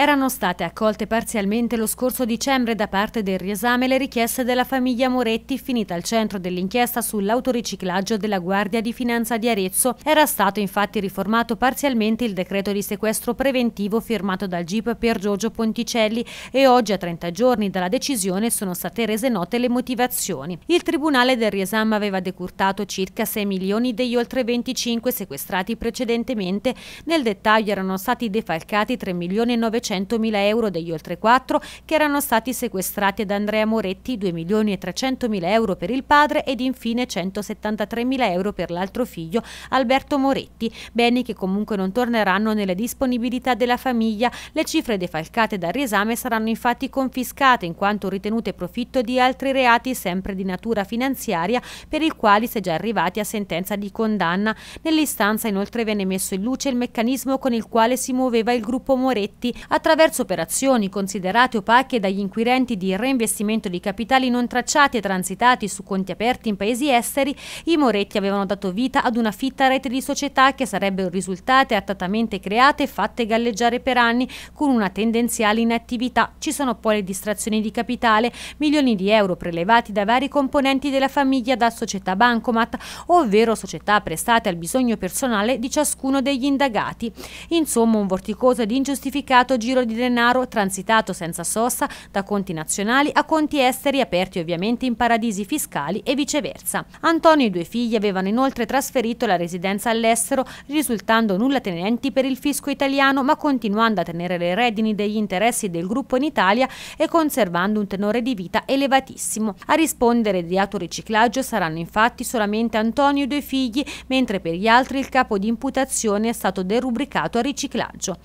Erano state accolte parzialmente lo scorso dicembre da parte del riesame le richieste della famiglia Moretti finita al centro dell'inchiesta sull'autoriciclaggio della Guardia di Finanza di Arezzo. Era stato infatti riformato parzialmente il decreto di sequestro preventivo firmato dal GIP per Giorgio Ponticelli e oggi a 30 giorni dalla decisione sono state rese note le motivazioni. Il Tribunale del riesame aveva decurtato circa 6 milioni degli oltre 25 sequestrati precedentemente. Nel dettaglio erano stati defalcati 3 milioni e 900 100.000 euro degli oltre 4 che erano stati sequestrati da Andrea Moretti, 2.300.000 euro per il padre ed infine 173.000 euro per l'altro figlio, Alberto Moretti, beni che comunque non torneranno nelle disponibilità della famiglia. Le cifre defalcate dal riesame saranno infatti confiscate in quanto ritenute profitto di altri reati sempre di natura finanziaria per i quali si è già arrivati a sentenza di condanna. Nell'istanza inoltre venne messo in luce il meccanismo con il quale si muoveva il gruppo Moretti. A attraverso operazioni considerate opache dagli inquirenti di reinvestimento di capitali non tracciati e transitati su conti aperti in paesi esteri, i Moretti avevano dato vita ad una fitta rete di società che sarebbero risultate attatamente create e fatte galleggiare per anni con una tendenziale inattività. Ci sono poi le distrazioni di capitale, milioni di euro prelevati da vari componenti della famiglia da società Bancomat, ovvero società prestate al bisogno personale di ciascuno degli indagati. Insomma, un vorticoso ed ingiustificato giro giro di denaro transitato senza sosta da conti nazionali a conti esteri aperti ovviamente in paradisi fiscali e viceversa. Antonio e i due figli avevano inoltre trasferito la residenza all'estero risultando nulla tenenti per il fisco italiano ma continuando a tenere le redini degli interessi del gruppo in Italia e conservando un tenore di vita elevatissimo. A rispondere di autoriciclaggio saranno infatti solamente Antonio e i due figli mentre per gli altri il capo di imputazione è stato derubricato a riciclaggio.